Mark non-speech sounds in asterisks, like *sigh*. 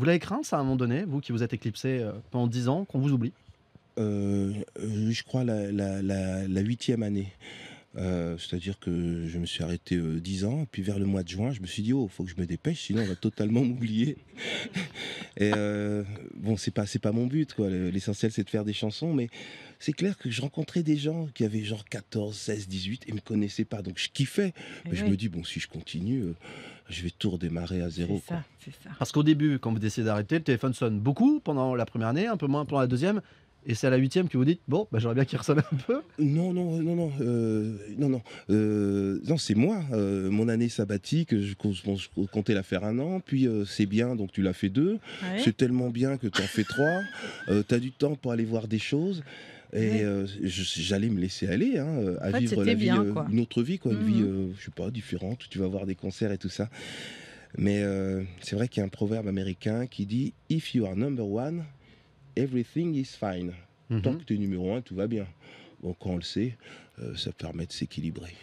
Vous l'avez craint, ça, à un moment donné, vous qui vous êtes éclipsé euh, pendant 10 ans, qu'on vous oublie euh, euh, Je crois la huitième année. C'est-à-dire que je me suis arrêté dix 10 ans, puis vers le mois de juin, je me suis dit, oh, faut que je me dépêche, sinon on va totalement *laughs* m'oublier. Et euh, bon, c'est pas, pas mon but, quoi. L'essentiel, c'est de faire des chansons. Mais c'est clair que je rencontrais des gens qui avaient genre 14, 16, 18 et me connaissaient pas. Donc je kiffais. Eh mais je me dis, bon, si je continue, euh, je vais tout redémarrer à zéro. Parce qu'au début, quand vous décidez d'arrêter, le téléphone sonne beaucoup pendant la première année, un peu moins pendant la deuxième et c'est à la huitième que vous dites bon bah, j'aurais bien qu'il ressonne un peu non non euh, non non euh, non non euh, non c'est moi mon année sabbatique je, je, comptais la faire un an puis c'est bien donc tu l'as fait deux c'est tellement bien que tu en fais trois tu as du temps pour aller voir des choses et j'allais me laisser aller hein, à vivre la vie, une autre vie quoi une vie mhm. je sais pas différente tu vas voir des concerts et tout ça mais c'est vrai qu'il y a un proverbe américain qui dit if you are number one everything is fine. Mhm. Tant que tu es numéro un, tout va bien. Donc, quand on le sait, euh, ça permet de s'équilibrer.